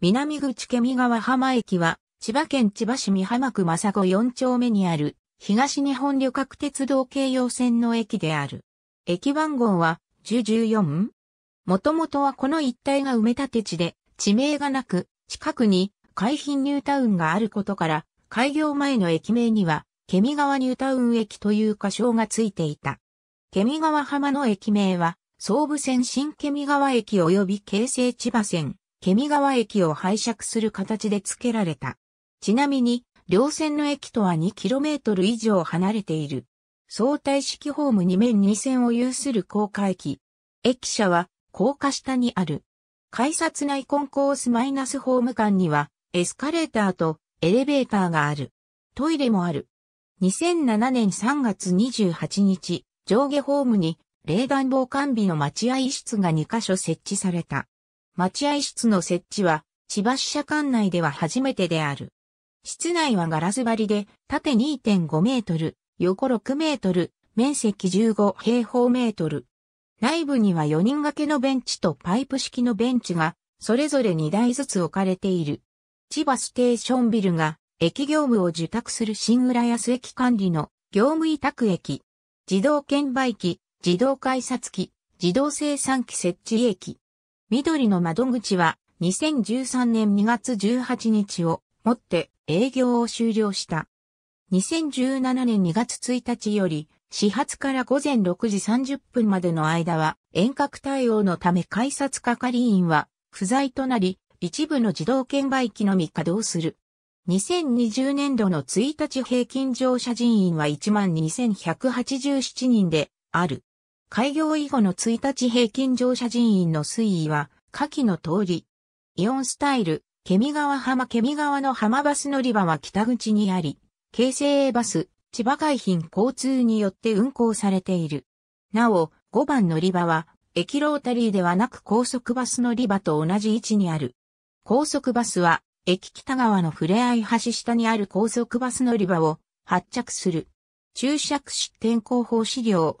南口ケミ川浜駅は、千葉県千葉市美浜区正子4丁目にある、東日本旅客鉄道京葉線の駅である。駅番号は、1014? もともとはこの一帯が埋め立て地で、地名がなく、近くに、海浜ニュータウンがあることから、開業前の駅名には、ケミ川ニュータウン駅という仮称がついていた。ケミ川浜の駅名は、総武線新ケミ川駅及び京成千葉線、ケミ川駅を拝借する形で付けられた。ちなみに、両線の駅とは 2km 以上離れている。相対式ホーム2面2線を有する高架駅。駅舎は高架下にある。改札内コンコースマイナスホーム間にはエスカレーターとエレベーターがある。トイレもある。2007年3月28日、上下ホームに冷暖房完備の待合室が2カ所設置された。待合室の設置は、千葉支社管内では初めてである。室内はガラス張りで、縦2.5メートル、横6メートル、面積15平方メートル。内部には4人掛けのベンチとパイプ式のベンチが、それぞれ2台ずつ置かれている。千葉ステーションビルが、駅業務を受託する新浦安駅管理の業務委託駅、自動券売機、自動改札機、自動生産機設置駅、緑の窓口は2013年2月18日をもって営業を終了した。2017年2月1日より始発から午前6時30分までの間は遠隔対応のため改札係員は不在となり一部の自動券売機のみ稼働する。2020年度の1日平均乗車人員は12,187人である。開業以後の1日平均乗車人員の推移は、下記の通り。イオンスタイル、ケミ川浜ケミ川の浜バス乗り場は北口にあり、京成バス、千葉海浜交通によって運行されている。なお、5番乗り場は、駅ロータリーではなく高速バス乗り場と同じ位置にある。高速バスは、駅北側のふれあい橋下にある高速バス乗り場を発着する。注釈式天候法資料、